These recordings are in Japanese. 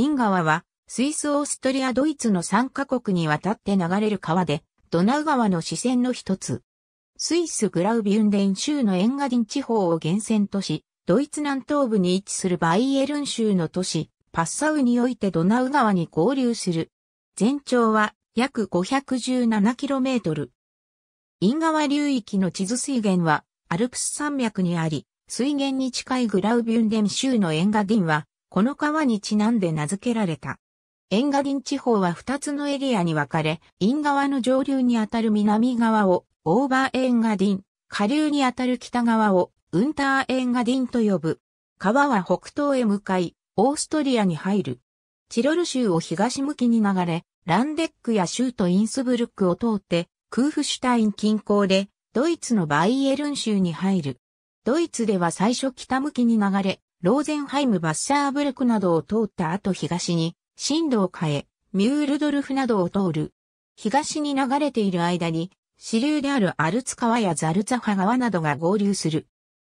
イン川は、スイス、オーストリア、ドイツの3カ国にわたって流れる川で、ドナウ川の支線の一つ。スイスグラウビュンデン州のエンガディン地方を源泉とし、ドイツ南東部に位置するバイエルン州の都市、パッサウにおいてドナウ川に合流する。全長は約 517km。イン川流域の地図水源はアルプス山脈にあり、水源に近いグラウビュンデン州のエンガディンはこの川にちなんで名付けられた。エンガディン地方は2つのエリアに分かれ、イン側の上流にあたる南側をオーバーエンガディン、下流にあたる北側をウンターエンガディンと呼ぶ。川は北東へ向かい、オーストリアに入る。チロル州を東向きに流れ、ランデックや州とインスブルックを通って、クーフシュタイン近郊で、ドイツのバイエルン州に入る。ドイツでは最初北向きに流れ、ローゼンハイムバッサーブルクなどを通った後東に、進路を変え、ミュールドルフなどを通る。東に流れている間に、支流であるアルツ川やザルツハ川などが合流する。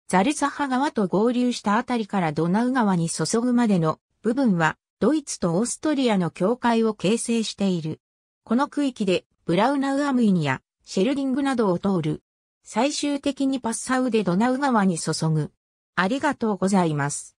ザルツハ川と合流したあたりからドナウ川に注ぐまでの部分は、ドイツとオーストリアの境界を形成している。この区域で、ブラウナウアムイニや、シェルディングなどを通る。最終的にパッサウでドナウ川に注ぐ。ありがとうございます。